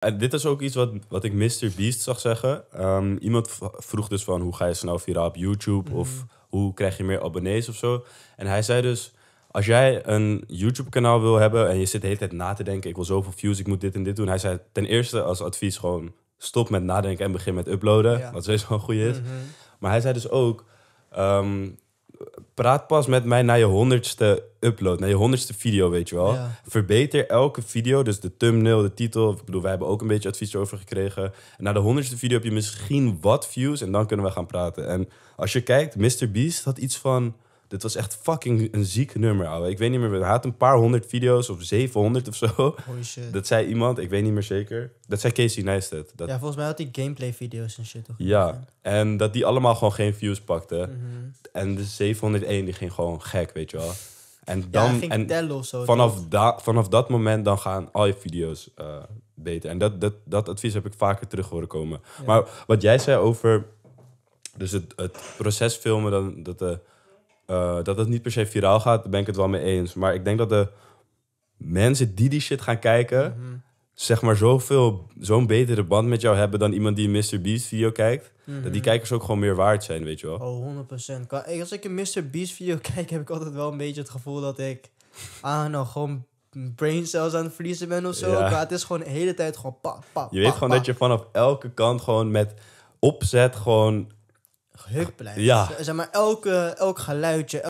En dit is ook iets wat, wat ik Mr. Beast zag zeggen. Ehm, iemand vroeg dus van hoe ga je snel viraal op YouTube mhm. of hoe krijg je meer abonnees of zo. En hij zei dus, als jij een YouTube kanaal wil hebben en je zit de hele tijd na te denken, ik wil zoveel views, ik moet dit en dit doen. Hij zei ten eerste als advies gewoon stop met nadenken en begin met uploaden, ja. wat sowieso een goede is. Mhm. Maar hij zei dus ook, ehm, praat pas met mij na je honderdste upload, na je honderdste video, weet je wel. Verbeter elke video, dus de thumbnail, de titel. Ik bedoel, wij hebben ook een beetje advies over gekregen. En na de honderdste video heb je misschien wat views en dan kunnen we gaan praten. En als je kijkt, Mr. Beast had iets van... Dit was echt fucking een ziek nummer, ouwe. Ik weet niet meer, hij had een paar honderd video's of 700 of zo. Shit. Dat zei iemand, ik weet niet meer zeker. Dat zei Casey Neistat. Dat... Ja, volgens mij had hij gameplay video's en shit. Toch? Ja, en dat die allemaal gewoon geen views pakte. Mhm. En de 701 die ging gewoon gek, weet je wel. En dan en Vanaf, da vanaf dat moment dan gaan al je video's eh, beter. En dat, dat, dat advies heb ik vaker terug horen komen. Maar wat jij zei over dus het, het proces filmen, dan, dat, de, eh, eh, dat het niet per se viraal gaat, daar ben ik het wel mee eens. Maar ik denk dat de mensen die die shit gaan kijken, mhm zeg maar zoveel, zo'n betere band met jou hebben dan iemand die een Mr. Beast video kijkt. Dat die mhm. kijkers ook gewoon meer waard zijn, weet je wel. Oh, 100%. Als ik een Mr. Beast video kijk, heb ik altijd wel een beetje het gevoel dat ik, ah nou, gewoon brain cells aan het verliezen ben of zo. Maar het is gewoon de hele tijd gewoon pa, Je weet gewoon dat je vanaf elke kant gewoon met opzet gewoon... Gehukt Ja. Zeg maar, elke, elk geluidje,